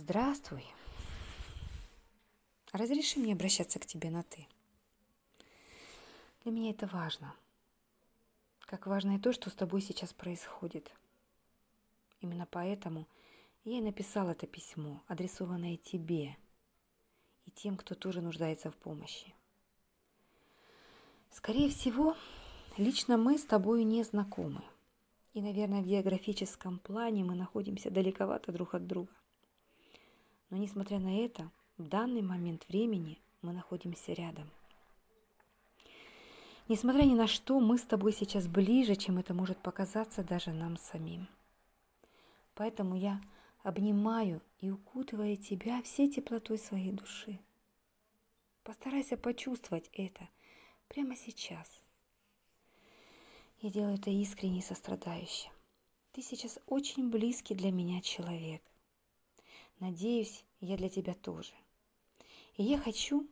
Здравствуй. Разреши мне обращаться к тебе на «ты». Для меня это важно. Как важно и то, что с тобой сейчас происходит. Именно поэтому я и написала это письмо, адресованное тебе и тем, кто тоже нуждается в помощи. Скорее всего, лично мы с тобой не знакомы. И, наверное, в географическом плане мы находимся далековато друг от друга – но несмотря на это, в данный момент времени мы находимся рядом. Несмотря ни на что, мы с тобой сейчас ближе, чем это может показаться даже нам самим. Поэтому я обнимаю и укутываю тебя всей теплотой своей души. Постарайся почувствовать это прямо сейчас. Я делаю это искренне и сострадающе. Ты сейчас очень близкий для меня человек. Надеюсь, я для тебя тоже. И я хочу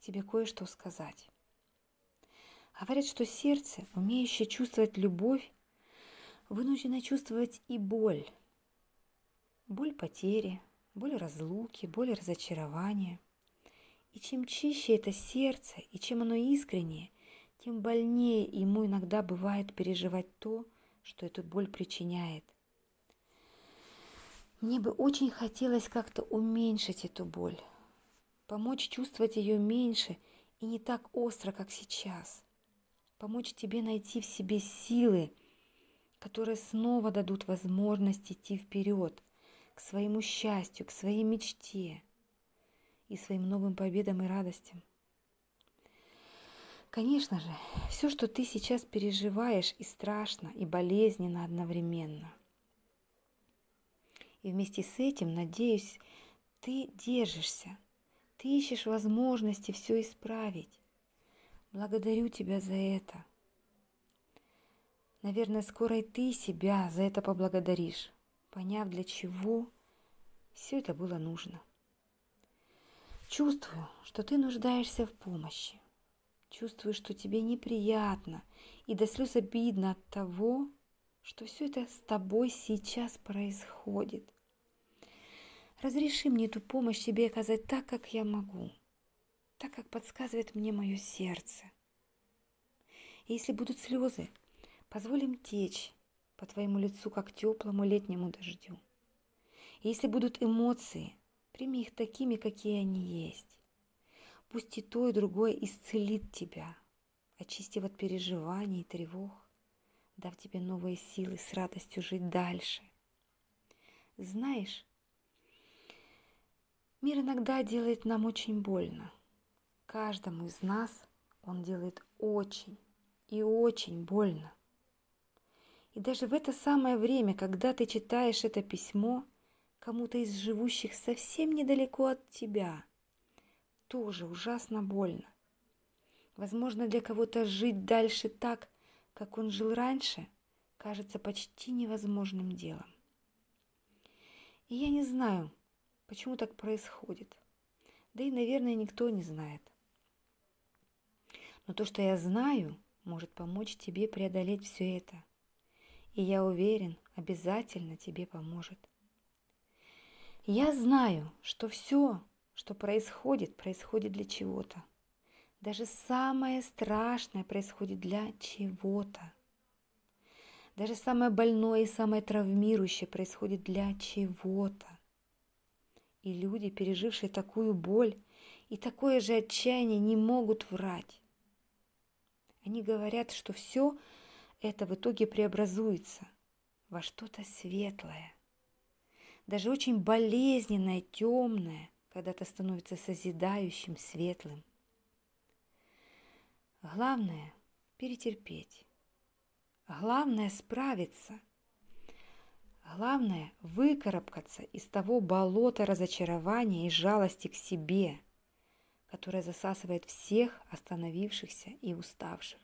тебе кое-что сказать. Говорят, что сердце, умеющее чувствовать любовь, вынуждено чувствовать и боль. Боль потери, боль разлуки, боль разочарования. И чем чище это сердце, и чем оно искреннее, тем больнее ему иногда бывает переживать то, что эту боль причиняет, мне бы очень хотелось как-то уменьшить эту боль, помочь чувствовать ее меньше и не так остро, как сейчас, помочь тебе найти в себе силы, которые снова дадут возможность идти вперед, к своему счастью, к своей мечте и своим новым победам и радостям. Конечно же, все, что ты сейчас переживаешь, и страшно, и болезненно одновременно – и вместе с этим, надеюсь, ты держишься. Ты ищешь возможности все исправить. Благодарю тебя за это. Наверное, скоро и ты себя за это поблагодаришь, поняв, для чего все это было нужно. Чувствую, что ты нуждаешься в помощи. Чувствую, что тебе неприятно и до слез обидно от того, что все это с тобой сейчас происходит – Разреши мне эту помощь тебе оказать так, как я могу, так, как подсказывает мне мое сердце. И если будут слезы, позволим течь по твоему лицу, как теплому летнему дождю. И если будут эмоции, прими их такими, какие они есть. Пусть и то, и другое исцелит тебя, очистив от переживаний и тревог, дав тебе новые силы с радостью жить дальше. Знаешь, Мир иногда делает нам очень больно. Каждому из нас он делает очень и очень больно. И даже в это самое время, когда ты читаешь это письмо, кому-то из живущих совсем недалеко от тебя тоже ужасно больно. Возможно, для кого-то жить дальше так, как он жил раньше, кажется почти невозможным делом. И я не знаю, Почему так происходит? Да и, наверное, никто не знает. Но то, что я знаю, может помочь тебе преодолеть все это. И я уверен, обязательно тебе поможет. Я знаю, что все, что происходит, происходит для чего-то. Даже самое страшное происходит для чего-то. Даже самое больное и самое травмирующее происходит для чего-то. И люди, пережившие такую боль и такое же отчаяние, не могут врать. Они говорят, что все это в итоге преобразуется во что-то светлое. Даже очень болезненное, темное, когда-то становится созидающим, светлым. Главное – перетерпеть. Главное – справиться – Главное – выкарабкаться из того болота разочарования и жалости к себе, которое засасывает всех остановившихся и уставших.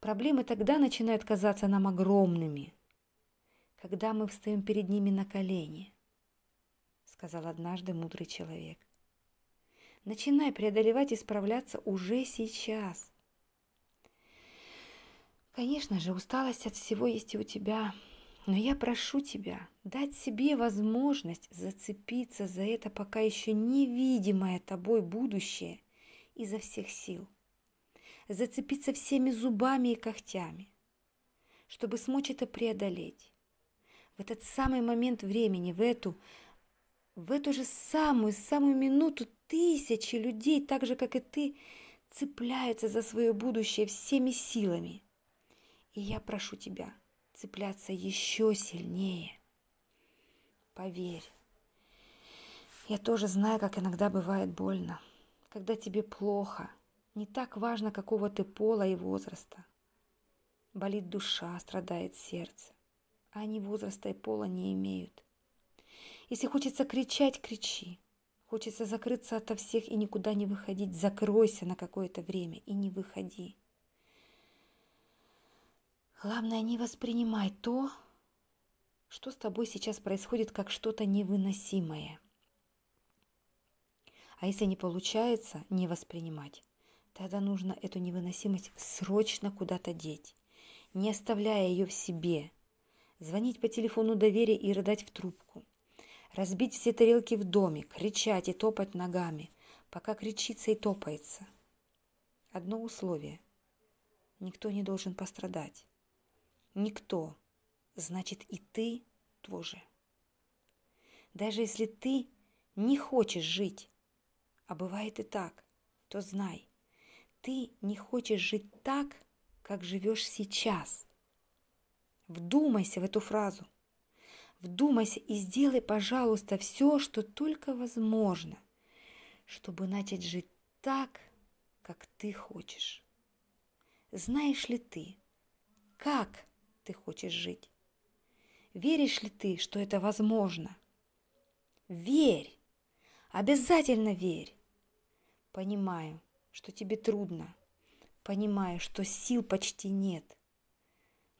Проблемы тогда начинают казаться нам огромными, когда мы встаем перед ними на колени, сказал однажды мудрый человек. Начинай преодолевать и справляться уже сейчас. Конечно же, усталость от всего есть и у тебя – но я прошу тебя дать себе возможность зацепиться за это пока еще невидимое тобой будущее изо всех сил. Зацепиться всеми зубами и когтями, чтобы смочь это преодолеть. В этот самый момент времени, в эту, в эту же самую, самую минуту тысячи людей, так же, как и ты, цепляются за свое будущее всеми силами. И я прошу тебя – цепляться еще сильнее. Поверь, я тоже знаю, как иногда бывает больно, когда тебе плохо, не так важно, какого ты пола и возраста. Болит душа, страдает сердце, а они возраста и пола не имеют. Если хочется кричать, кричи. Хочется закрыться ото всех и никуда не выходить. Закройся на какое-то время и не выходи. Главное, не воспринимай то, что с тобой сейчас происходит, как что-то невыносимое. А если не получается не воспринимать, тогда нужно эту невыносимость срочно куда-то деть, не оставляя ее в себе. Звонить по телефону доверия и рыдать в трубку. Разбить все тарелки в доме, кричать и топать ногами, пока кричится и топается. Одно условие. Никто не должен пострадать никто, значит и ты тоже. Даже если ты не хочешь жить, а бывает и так, то знай, ты не хочешь жить так, как живешь сейчас. Вдумайся в эту фразу. Вдумайся и сделай, пожалуйста, все, что только возможно, чтобы начать жить так, как ты хочешь. Знаешь ли ты, как ты хочешь жить. Веришь ли ты, что это возможно? Верь! Обязательно верь! Понимаю, что тебе трудно. Понимаю, что сил почти нет.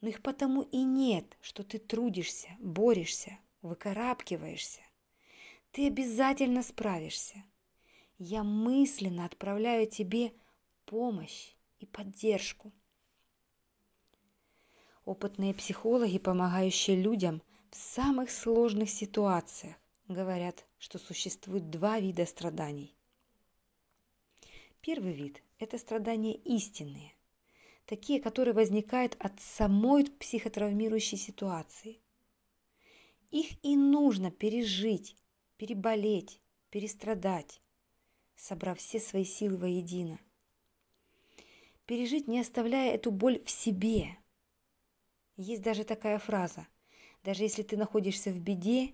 Но их потому и нет, что ты трудишься, борешься, выкарабкиваешься. Ты обязательно справишься. Я мысленно отправляю тебе помощь и поддержку. Опытные психологи, помогающие людям в самых сложных ситуациях, говорят, что существует два вида страданий. Первый вид – это страдания истинные, такие, которые возникают от самой психотравмирующей ситуации. Их и нужно пережить, переболеть, перестрадать, собрав все свои силы воедино. Пережить, не оставляя эту боль в себе – есть даже такая фраза. Даже если ты находишься в беде,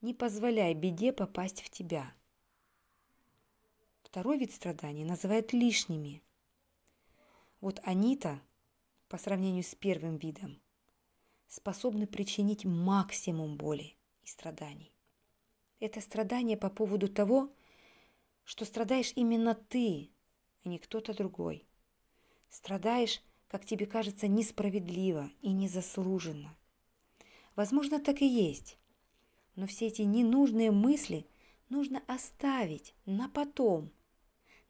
не позволяй беде попасть в тебя. Второй вид страданий называют лишними. Вот они-то, по сравнению с первым видом, способны причинить максимум боли и страданий. Это страдание по поводу того, что страдаешь именно ты, а не кто-то другой. Страдаешь как тебе кажется, несправедливо и незаслуженно. Возможно, так и есть. Но все эти ненужные мысли нужно оставить на потом,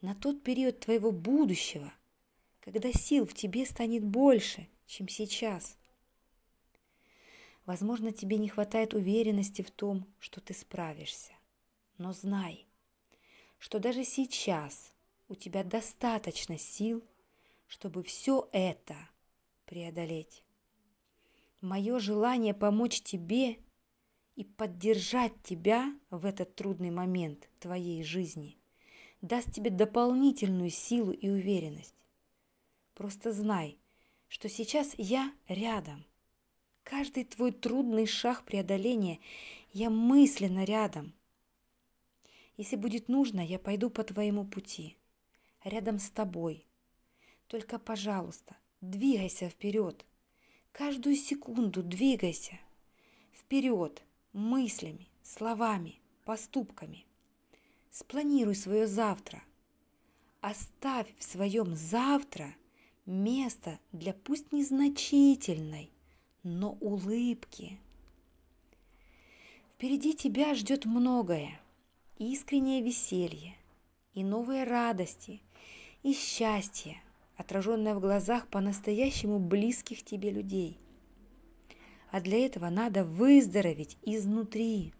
на тот период твоего будущего, когда сил в тебе станет больше, чем сейчас. Возможно, тебе не хватает уверенности в том, что ты справишься. Но знай, что даже сейчас у тебя достаточно сил – чтобы все это преодолеть. Мое желание помочь тебе и поддержать тебя в этот трудный момент твоей жизни даст тебе дополнительную силу и уверенность. Просто знай, что сейчас я рядом. Каждый твой трудный шаг преодоления я мысленно рядом. Если будет нужно, я пойду по твоему пути, рядом с тобой – только, пожалуйста, двигайся вперед. Каждую секунду двигайся. Вперед мыслями, словами, поступками. Спланируй свое завтра. Оставь в своем завтра место для пусть незначительной, но улыбки. Впереди тебя ждет многое. Искреннее веселье, и новые радости, и счастье – отраженная в глазах по-настоящему близких тебе людей. А для этого надо выздороветь изнутри.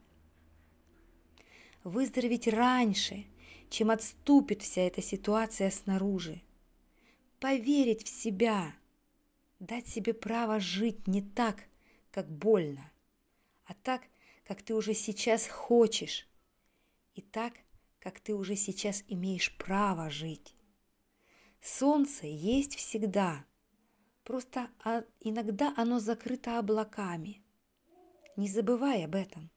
Выздороветь раньше, чем отступит вся эта ситуация снаружи. Поверить в себя, дать себе право жить не так, как больно, а так, как ты уже сейчас хочешь, и так, как ты уже сейчас имеешь право жить. Солнце есть всегда, просто а, иногда оно закрыто облаками. Не забывай об этом.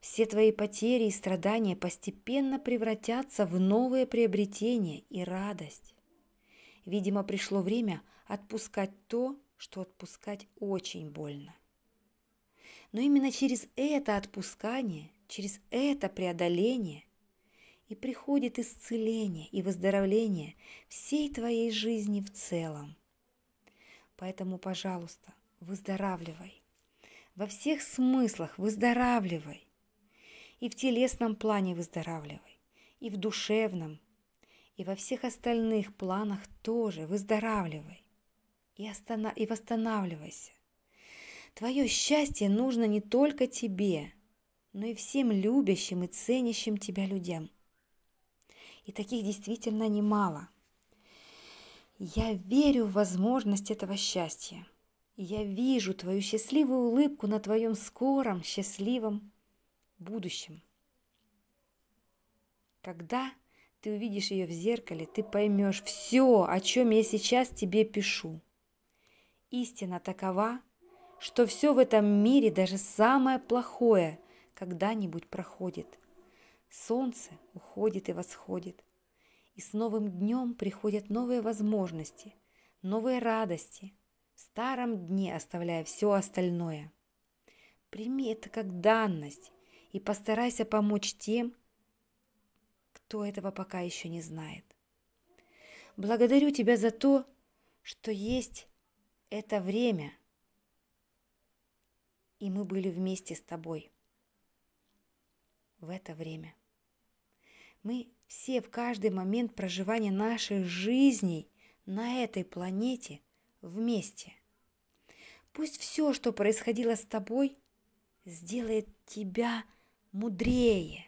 Все твои потери и страдания постепенно превратятся в новые приобретения и радость. Видимо, пришло время отпускать то, что отпускать очень больно. Но именно через это отпускание, через это преодоление и приходит исцеление и выздоровление всей твоей жизни в целом. Поэтому, пожалуйста, выздоравливай. Во всех смыслах выздоравливай. И в телесном плане выздоравливай, и в душевном, и во всех остальных планах тоже выздоравливай и, останов... и восстанавливайся. Твое счастье нужно не только тебе, но и всем любящим и ценящим тебя людям – и таких действительно немало. Я верю в возможность этого счастья. Я вижу твою счастливую улыбку на твоем скором, счастливом будущем. Когда ты увидишь ее в зеркале, ты поймешь все, о чем я сейчас тебе пишу. Истина такова, что все в этом мире, даже самое плохое, когда-нибудь проходит – Солнце уходит и восходит. И с новым днем приходят новые возможности, новые радости, в старом дне оставляя все остальное. Прими это как данность и постарайся помочь тем, кто этого пока еще не знает. Благодарю тебя за то, что есть это время, и мы были вместе с тобой в это время. Мы все в каждый момент проживания нашей жизни на этой планете вместе. Пусть все, что происходило с тобой, сделает тебя мудрее,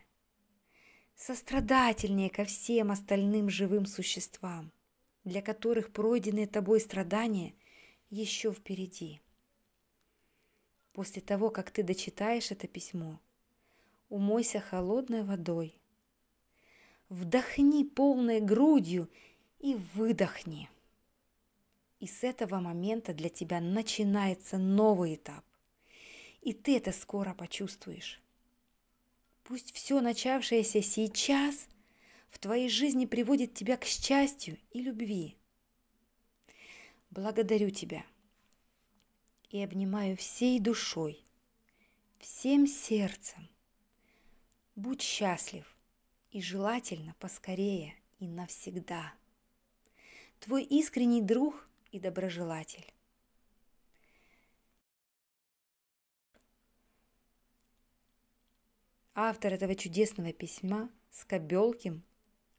сострадательнее ко всем остальным живым существам, для которых пройденные тобой страдания еще впереди. После того, как ты дочитаешь это письмо, умойся холодной водой – вдохни полной грудью и выдохни. И с этого момента для тебя начинается новый этап. И ты это скоро почувствуешь. Пусть все начавшееся сейчас в твоей жизни приводит тебя к счастью и любви. Благодарю тебя и обнимаю всей душой, всем сердцем. Будь счастлив – и желательно поскорее и навсегда. Твой искренний друг и доброжелатель. Автор этого чудесного письма Скобелкин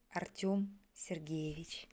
Артем Сергеевич.